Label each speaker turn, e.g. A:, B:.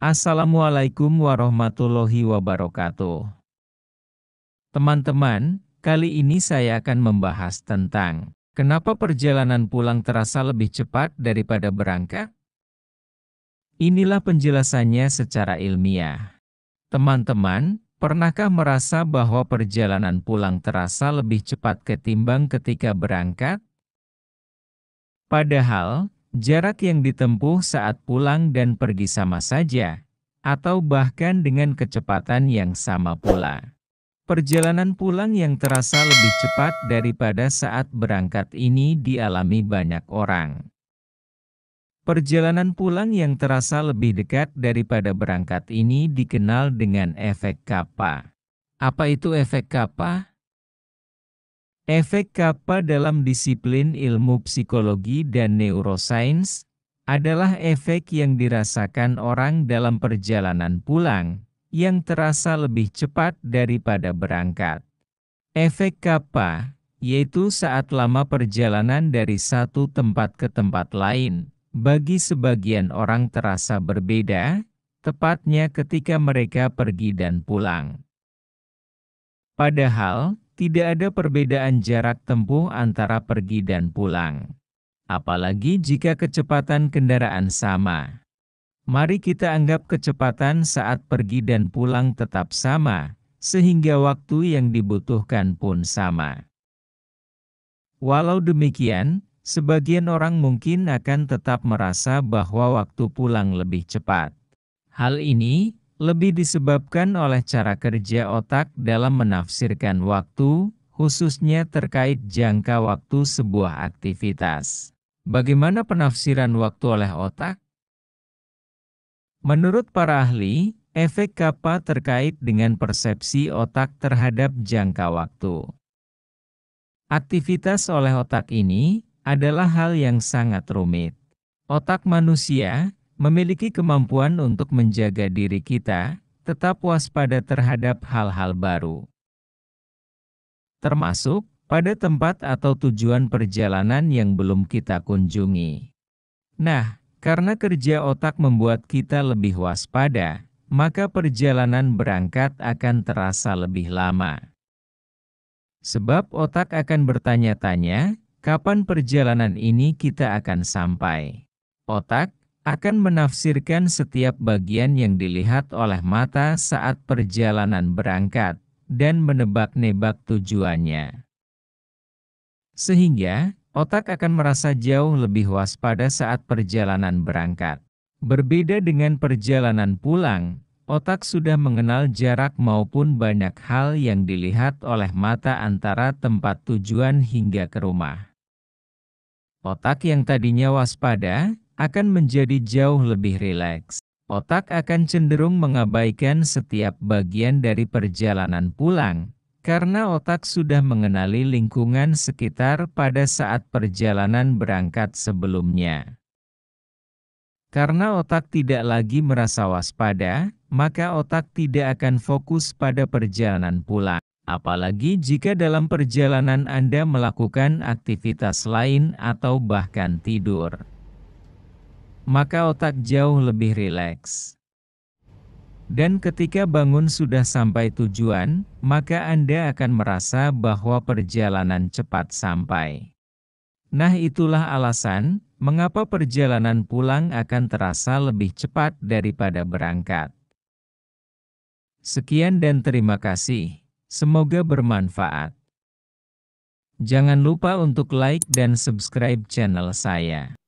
A: Assalamualaikum warahmatullahi wabarakatuh. Teman-teman, kali ini saya akan membahas tentang kenapa perjalanan pulang terasa lebih cepat daripada berangkat. Inilah penjelasannya secara ilmiah. Teman-teman, pernahkah merasa bahwa perjalanan pulang terasa lebih cepat ketimbang ketika berangkat? Padahal, Jarak yang ditempuh saat pulang dan pergi sama saja, atau bahkan dengan kecepatan yang sama pula. Perjalanan pulang yang terasa lebih cepat daripada saat berangkat ini dialami banyak orang. Perjalanan pulang yang terasa lebih dekat daripada berangkat ini dikenal dengan efek kappa. Apa itu efek kappa? Efek kappa dalam disiplin ilmu psikologi dan neuroscience adalah efek yang dirasakan orang dalam perjalanan pulang, yang terasa lebih cepat daripada berangkat. Efek kappa, yaitu saat lama perjalanan dari satu tempat ke tempat lain, bagi sebagian orang terasa berbeda, tepatnya ketika mereka pergi dan pulang. Padahal, tidak ada perbedaan jarak tempuh antara pergi dan pulang. Apalagi jika kecepatan kendaraan sama. Mari kita anggap kecepatan saat pergi dan pulang tetap sama, sehingga waktu yang dibutuhkan pun sama. Walau demikian, sebagian orang mungkin akan tetap merasa bahwa waktu pulang lebih cepat. Hal ini lebih disebabkan oleh cara kerja otak dalam menafsirkan waktu, khususnya terkait jangka waktu sebuah aktivitas. Bagaimana penafsiran waktu oleh otak? Menurut para ahli, efek kappa terkait dengan persepsi otak terhadap jangka waktu. Aktivitas oleh otak ini adalah hal yang sangat rumit. Otak manusia, memiliki kemampuan untuk menjaga diri kita, tetap waspada terhadap hal-hal baru. Termasuk pada tempat atau tujuan perjalanan yang belum kita kunjungi. Nah, karena kerja otak membuat kita lebih waspada, maka perjalanan berangkat akan terasa lebih lama. Sebab otak akan bertanya-tanya, kapan perjalanan ini kita akan sampai. Otak akan menafsirkan setiap bagian yang dilihat oleh mata saat perjalanan berangkat dan menebak-nebak tujuannya. Sehingga, otak akan merasa jauh lebih waspada saat perjalanan berangkat. Berbeda dengan perjalanan pulang, otak sudah mengenal jarak maupun banyak hal yang dilihat oleh mata antara tempat tujuan hingga ke rumah. Otak yang tadinya waspada akan menjadi jauh lebih rileks. Otak akan cenderung mengabaikan setiap bagian dari perjalanan pulang, karena otak sudah mengenali lingkungan sekitar pada saat perjalanan berangkat sebelumnya. Karena otak tidak lagi merasa waspada, maka otak tidak akan fokus pada perjalanan pulang. Apalagi jika dalam perjalanan Anda melakukan aktivitas lain atau bahkan tidur maka otak jauh lebih rileks. Dan ketika bangun sudah sampai tujuan, maka Anda akan merasa bahwa perjalanan cepat sampai. Nah, itulah alasan mengapa perjalanan pulang akan terasa lebih cepat daripada berangkat. Sekian dan terima kasih. Semoga bermanfaat. Jangan lupa untuk like dan subscribe channel saya.